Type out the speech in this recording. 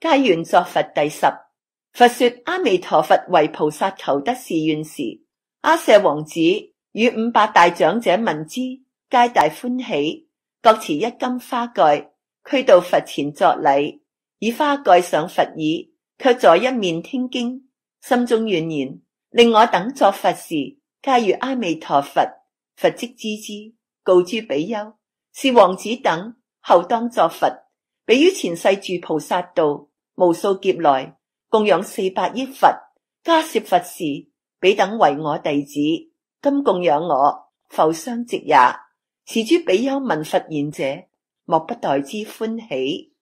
皆愿作佛第十。佛说阿弥陀佛为菩萨求得是愿时，阿舍王子与五百大长者闻之，皆大欢喜，各持一金花盖，驱到佛前作礼，以花盖上佛耳，却在一面听经，心中怨言：令我等作佛时，皆如阿弥陀佛。佛即知之，告诸比丘：是王子等后当作佛，比于前世住菩萨道。无数劫来供养四百亿佛，加涉佛事，彼等为我弟子，今供养我，浮相直也。是诸比丘闻佛言者，莫不待之欢喜。